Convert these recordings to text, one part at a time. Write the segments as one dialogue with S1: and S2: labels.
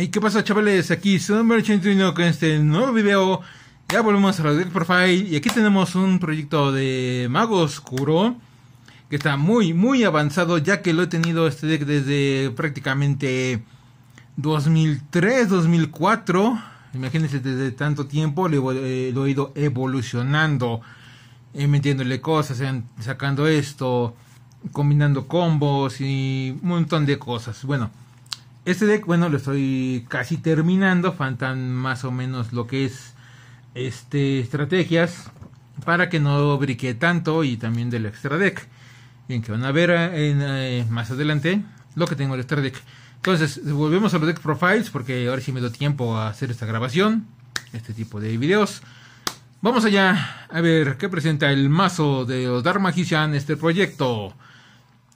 S1: Hey, ¿qué pasa chavales? Aquí Sunberg81 con este nuevo video. Ya volvemos a la Deck Profile y aquí tenemos un proyecto de Mago Oscuro que está muy muy avanzado ya que lo he tenido este deck desde prácticamente 2003, 2004. Imagínense desde tanto tiempo eh, lo, he ido evolucionando, eh, metiéndole cosas, sacando esto, combinando combos y un montón de cosas. Bueno. Este deck, bueno, lo estoy casi terminando. Faltan más o menos lo que es este estrategias para que no brique tanto y también del extra deck. Bien, que van a ver eh, más adelante lo que tengo el extra deck. Entonces, volvemos a los deck profiles porque ahora sí me doy tiempo a hacer esta grabación, este tipo de videos. Vamos allá a ver qué presenta el mazo de Odar Magician este proyecto.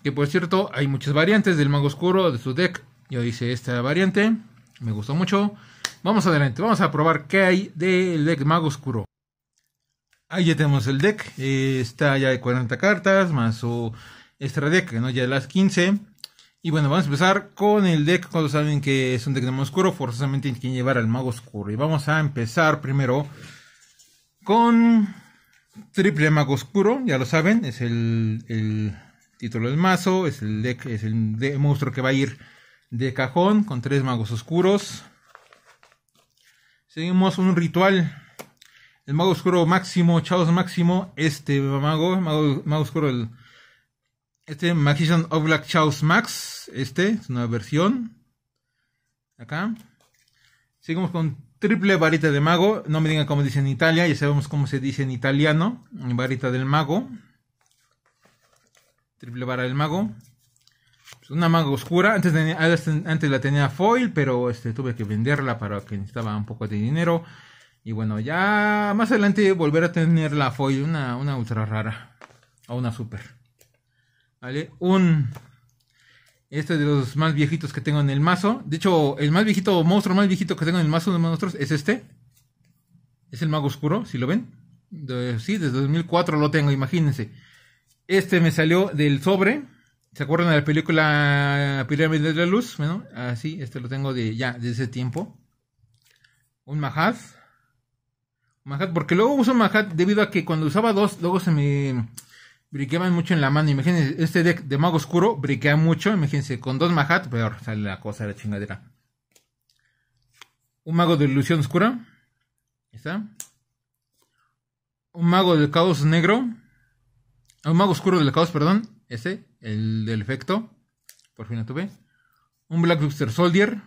S1: Que por cierto, hay muchas variantes del mago oscuro de su deck yo hice esta variante. Me gustó mucho. Vamos adelante. Vamos a probar qué hay del deck Mago Oscuro. Ahí ya tenemos el deck. Eh, está ya de 40 cartas. Más su extra deck. Que no ya las 15. Y bueno, vamos a empezar con el deck. Cuando saben que es un deck de mago oscuro, forzosamente tienen que llevar al mago oscuro. Y vamos a empezar primero con triple mago oscuro. Ya lo saben, es el, título del mazo. Es el deck, es el monstruo que va a ir de cajón con tres magos oscuros. Seguimos un ritual. El mago oscuro máximo, Chaos máximo, este mago, mago, mago oscuro, el, este Magician of Black Chaos Max, este, es una versión. Acá. Seguimos con triple varita de mago. No me digan cómo dice en Italia, ya sabemos cómo se dice en italiano. Varita del mago. Triple vara del mago una manga oscura. Antes, antes la tenía foil, pero este, tuve que venderla para que necesitaba un poco de dinero. Y bueno, ya más adelante volver a tener la foil, una, una ultra rara. O una super. ¿Vale? Un... Este de los más viejitos que tengo en el mazo. De hecho, el más viejito, monstruo más viejito que tengo en el mazo de monstruos es este. Es el mago oscuro, si lo ven. sí, desde 2004 lo tengo, imagínense. Este me salió del sobre ¿Se acuerdan de la película Pirámide de la Luz? Bueno, así, este lo tengo de ya, de ese tiempo. Un Mahat. Un Mahat, porque luego uso Mahat debido a que cuando usaba dos, luego se me briqueaban mucho en la mano. Imagínense, este deck de Mago Oscuro briquea mucho. Imagínense, con dos Mahat, peor sale la cosa, de la chingadera. Un Mago de Ilusión Oscura. Ahí está. Un Mago del Caos Negro. Un Mago Oscuro del Caos, perdón ese, el del efecto. Por fin lo tuve. Un Black Soldier.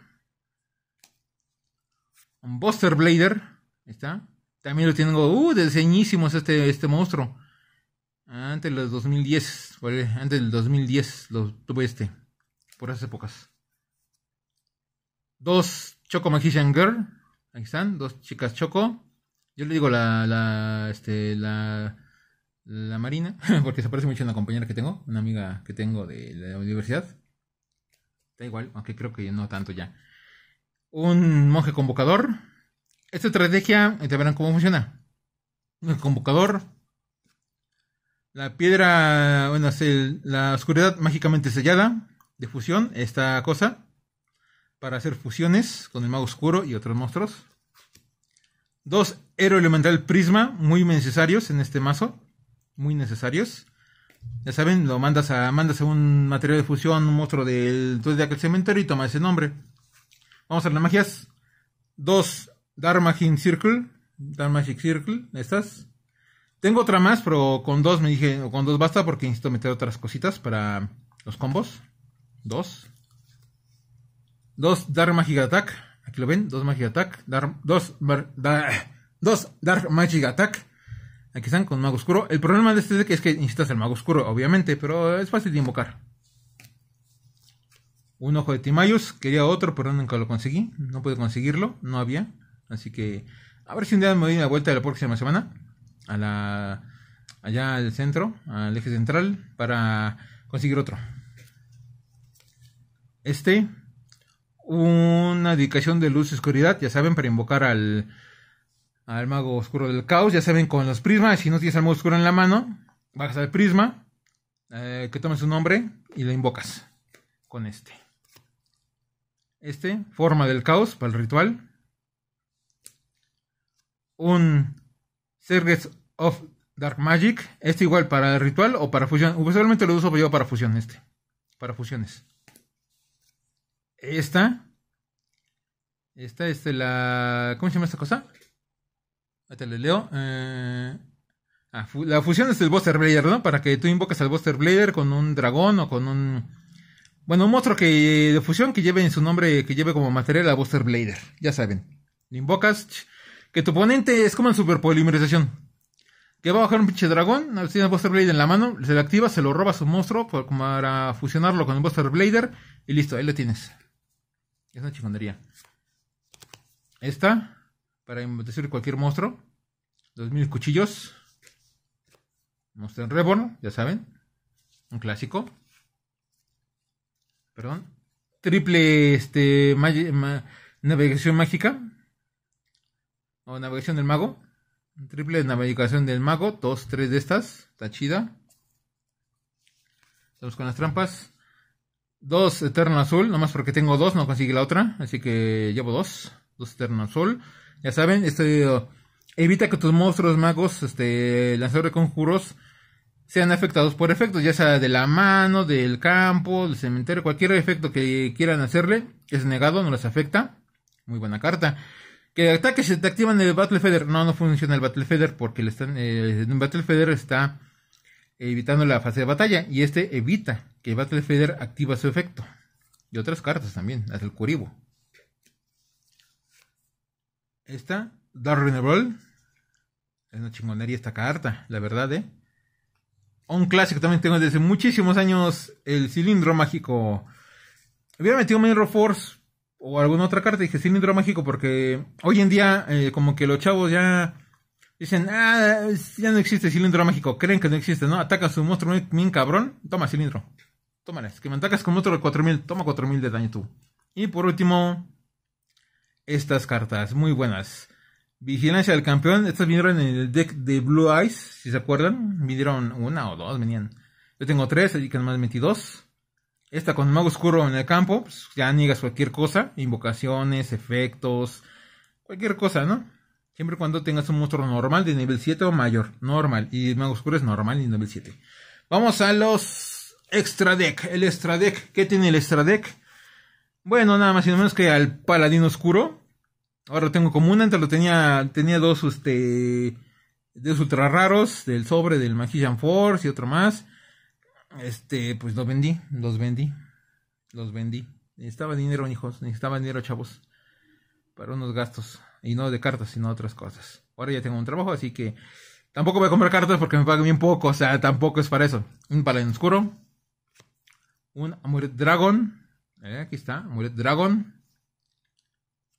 S1: Un Buster Blader. Ahí está. También lo tengo. Uh, diseñísimos este, este monstruo. Antes de 2010. Antes del 2010 lo tuve este. Por esas épocas. Dos Choco Magician Girl. Ahí están. Dos chicas Choco. Yo le digo la. la. Este. la la Marina, porque se parece mucho a una compañera que tengo, una amiga que tengo de la universidad. Da igual, aunque creo que no tanto ya. Un monje convocador. Esta estrategia, te verán cómo funciona. Un convocador. La piedra, bueno, la oscuridad mágicamente sellada de fusión, esta cosa, para hacer fusiones con el mago oscuro y otros monstruos. Dos héroe elemental prisma, muy necesarios en este mazo muy necesarios. Ya saben, lo mandas a, mandas un material de fusión, un monstruo del de aquel cementerio y toma ese nombre. Vamos a las magias. Dos 2. Magic Circle. Magic Circle, estás Tengo otra más, pero con dos me dije, o con dos basta porque necesito meter otras cositas para los combos. Dos. Dos Dark Magic Attack. Aquí lo ven, dos Magic Attack. Dar, dos, dos Dark Magic Attack. Aquí están con Mago Oscuro. El problema de este deck es que necesitas el Mago Oscuro, obviamente, pero es fácil de invocar. Un ojo de timayos. quería otro, pero nunca lo conseguí. No pude conseguirlo, no había. Así que a ver si un día me doy una vuelta la próxima semana. A la, allá al centro, al eje central, para conseguir otro. Este, una dedicación de luz y oscuridad, ya saben, para invocar al, al mago oscuro del caos. Ya saben, con los prismas, si no tienes al mago oscuro en la mano, bajas al prisma, eh, que tomes su nombre y lo invocas con este. Este, forma del caos para el ritual. Un Sergets of Dark Magic. Este igual para el ritual o para fusión. Usualmente lo uso yo para fusión este. Para fusiones. Esta. Esta este, la... ¿Cómo se llama esta cosa? leo. Eh, ah, la fusión es el Buster Blader, ¿no? Para que tú invocas al Buster Blader con un dragón o con un. Bueno, un monstruo que de fusión que lleve en su nombre, que lleve como material a Buster Blader. Ya saben. Le invocas. Que tu oponente es como en Polimerización Que va a bajar un pinche dragón, tiene el Buster Blader en la mano, se lo activa, se lo roba a su monstruo para fusionarlo con el Buster Blader y listo, ahí lo tienes. Es una chingonería. Esta para inventar cualquier monstruo. 2000 cuchillos. monstruo en Reborn, ya saben. Un clásico. Perdón. Triple este, navegación mágica. O navegación del mago. Triple navegación del mago. Dos, tres de estas. Está chida. Estamos con las trampas. Dos Eterno Azul. Nomás porque tengo dos, no consigue la otra. Así que llevo dos. Dos Eterno Azul. Ya saben, esto evita que tus monstruos magos, este, lanzadores de conjuros, sean afectados por efectos, ya sea de la mano, del campo, del cementerio, cualquier efecto que quieran hacerle, es negado, no les afecta. Muy buena carta. Que ataques se te activan el Battle Feather. No, no funciona el Battle Feather porque el eh, Battle Feather está evitando la fase de batalla y este evita que el Battle Feather activa su efecto. Y otras cartas también, las del Curibo. Esta, Dark Ball. Es una chingonería esta carta, la verdad, ¿eh? Un clásico también tengo desde muchísimos años. El cilindro mágico. Hubiera metido Mirror Force o alguna otra carta. y Dije cilindro mágico porque hoy en día, eh, como que los chavos ya dicen, ah, ya no existe cilindro mágico. Creen que no existe, ¿no? Atacas a su monstruo Min cabrón. Toma cilindro. es Que me atacas con otro de 4000. Toma 4000 de daño tú. Y por último, estas cartas, muy buenas. Vigilancia del campeón, estas vinieron en el deck de Blue Eyes, si se acuerdan, vinieron una o dos, venían. Yo tengo tres, así que nomás metí dos. Esta con Mago Oscuro en el campo, pues, ya niegas cualquier cosa, invocaciones, efectos, cualquier cosa, ¿no? Siempre cuando tengas un monstruo normal de nivel 7 o mayor, normal, y el Mago Oscuro es normal y nivel 7. Vamos a los extra deck, el extra deck, ¿qué tiene el extra deck? Bueno, nada más y nada menos que al paladín oscuro. Ahora lo tengo una. antes lo tenía, tenía dos, este, de ultra raros, del sobre del Magician Force y otro más. Este, pues los vendí, los vendí, los vendí. Necesitaba dinero, hijos, necesitaba dinero, chavos, para unos gastos. Y no de cartas, sino otras cosas. Ahora ya tengo un trabajo, así que tampoco voy a comprar cartas porque me pagan bien poco, o sea, tampoco es para eso. Un paladín oscuro, un Amor Dragon, eh, aquí está, Muret Dragon.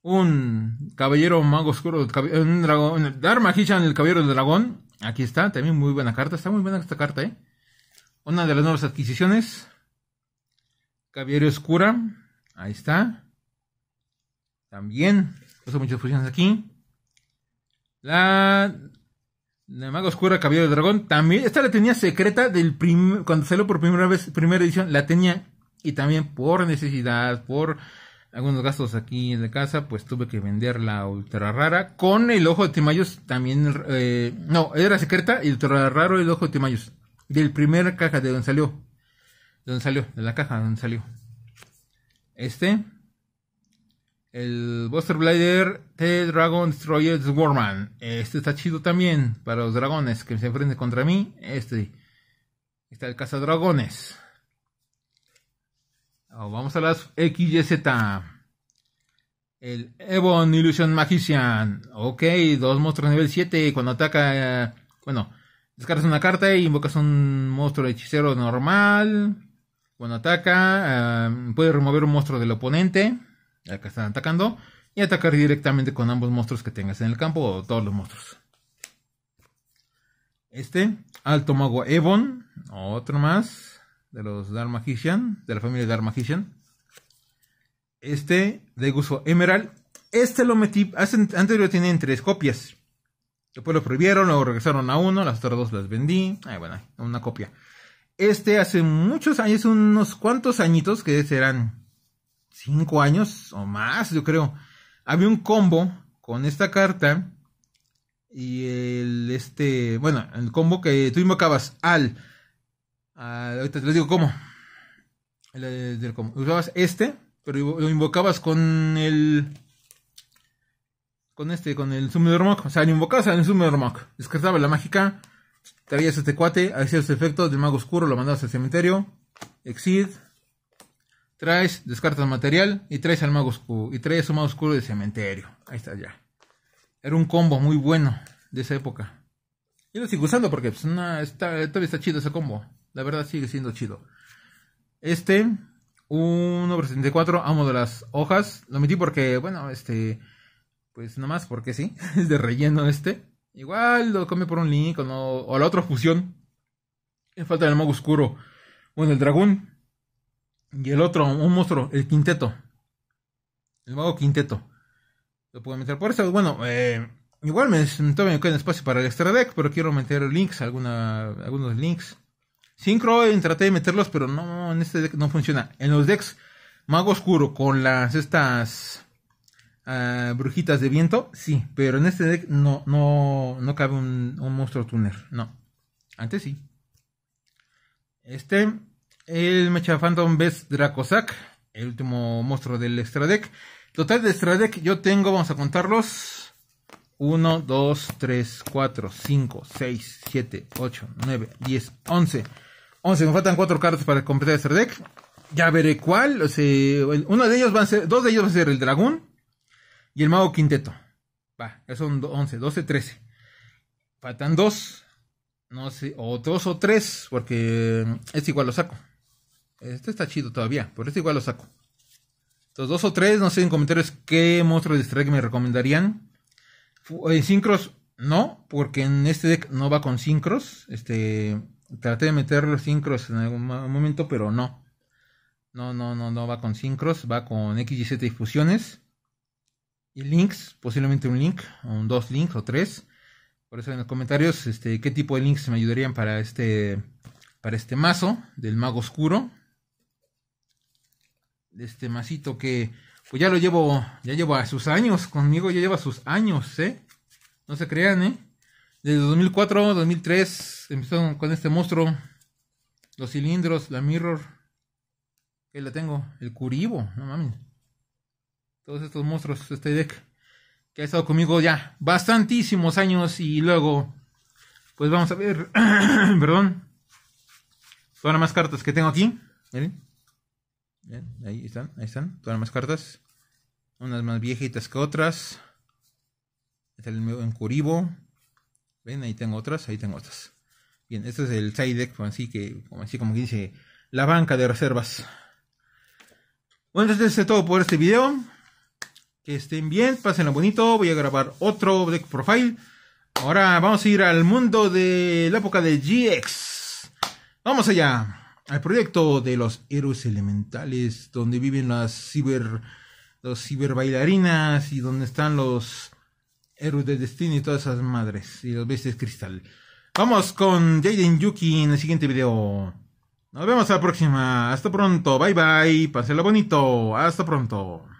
S1: Un caballero mago oscuro, un dragón, en Magician, el caballero del dragón. Aquí está, también muy buena carta, está muy buena esta carta, ¿eh? Una de las nuevas adquisiciones. Caballero Oscura, ahí está. También, puso pues muchas fusiones aquí. La, Mago Oscura, Caballero del Dragón, también, esta la tenía secreta del se cuando salió por primera vez, primera edición, la tenía y también por necesidad, por algunos gastos aquí en la casa, pues tuve que vender la ultra rara con el ojo de Timayos también. Eh, no, era secreta y ultra raro el ojo de Timayos. Del primer caja de donde salió. De donde salió, de la caja donde salió. Este. El Buster Blader The Dragon Destroyer Warman. Este está chido también para los dragones que se enfrenten contra mí. Este. Está el Cazadragones. Dragones. Oh, vamos a las XYZ. El Evon Illusion Magician. Ok, dos monstruos nivel 7. Cuando ataca. Eh, bueno, Descargas una carta e invocas un monstruo hechicero normal. Cuando ataca, eh, puede remover un monstruo del oponente. que están atacando. Y atacar directamente con ambos monstruos que tengas en el campo o todos los monstruos. Este, Alto Mago Evon. Otro más de los Magician. de la familia Magician. Este, de gusto Emerald. Este lo metí, antes lo tenía tres copias. Después lo prohibieron, luego regresaron a uno, las otras dos las vendí. Ay, bueno, una copia. Este hace muchos años, unos cuantos añitos, que serán cinco años o más, yo creo. Había un combo con esta carta y el, este, bueno, el combo que tú invocabas al Ah, ahorita te lo digo cómo. Usabas este, pero lo invocabas con el. Con este, con el Summoner Mock. O sea, lo invocabas al Summoner Mock. Descartabas la mágica. Traías este cuate. Hacías los efectos del mago oscuro. Lo mandabas al cementerio. exit, Traes, descartas material. Y traes al mago oscuro. Y traes su mago oscuro del cementerio. Ahí está ya. Era un combo muy bueno de esa época. Y lo sigo usando porque pues, todavía está chido ese combo. La verdad sigue siendo chido. Este, 1.74, amo de las hojas. Lo metí porque, bueno, este, pues más. porque sí, es de relleno este. Igual lo come por un link o, la otra fusión. En falta del mago oscuro. Bueno, el dragón. Y el otro, un monstruo, el quinteto. El mago quinteto. Lo puedo meter por eso. Bueno, eh, igual me, un me espacio para el extra deck, pero quiero meter links, alguna, algunos links. Synchro eh, traté de meterlos, pero no, en este deck no funciona. En los decks Mago Oscuro con las estas ah, brujitas de viento, sí, pero en este deck no, no, cabe un, monstruo tuner, no. Antes sí. Este, el Mecha Phantom Best Dracosac, el último monstruo del extra deck. Total de extra deck, yo tengo, vamos a contarlos. 1, 2, 3, 4, 5, 6, 7, 8, 9, 10, 11. 11, me faltan 4 cartas para completar este deck. Ya veré cuál. uno de ellos va a ser, dos de ellos va a ser el dragón y el mago quinteto. Va, eso son 11, 12, 13. Faltan 2. No sé, o 2 o 3, porque este igual lo saco. Este está chido todavía, pero este igual lo saco. Entonces, 2 o 3, no sé en comentarios qué monstruo de strike me recomendarían en eh, sincros no, porque en este deck no va con syncros. Este, traté de meter los sincros en algún momento, pero no. No, no, no, no va con syncros, va con X, y fusiones. Y links, posiblemente un link, un dos links o tres. Por eso en los comentarios, este, qué tipo de links me ayudarían para este, para este mazo del mago oscuro. De este masito que pues ya lo llevo, ya llevo a sus años, conmigo ya lleva sus años, ¿eh? No se crean, ¿eh? Desde 2004, 2003, empezaron con este monstruo. Los cilindros, la mirror. Que la tengo, el curibo, no mames. Todos estos monstruos, este deck. Que ha estado conmigo ya bastantísimos años y luego... Pues vamos a ver, perdón. Son las más cartas que tengo aquí. Miren. Ahí están, ahí están. Todas las cartas. Unas más viejitas que otras. Está el en Curibo. Ven, ahí tengo otras, ahí tengo otras. Bien, este es el side deck, pues, así que, como así como dice, la banca de reservas. Bueno, entonces es todo por este video. Que estén bien, pásenlo bonito. Voy a grabar otro deck profile. Ahora vamos a ir al mundo de la época de GX. Vamos allá al proyecto de los héroes elementales, donde viven las ciber, los bailarinas. y donde están los héroes de destino y todas esas madres y los bestias cristal. Vamos con Jaden Yuki en el siguiente video. Nos vemos a la próxima. Hasta pronto. Bye bye. Páselo bonito. Hasta pronto.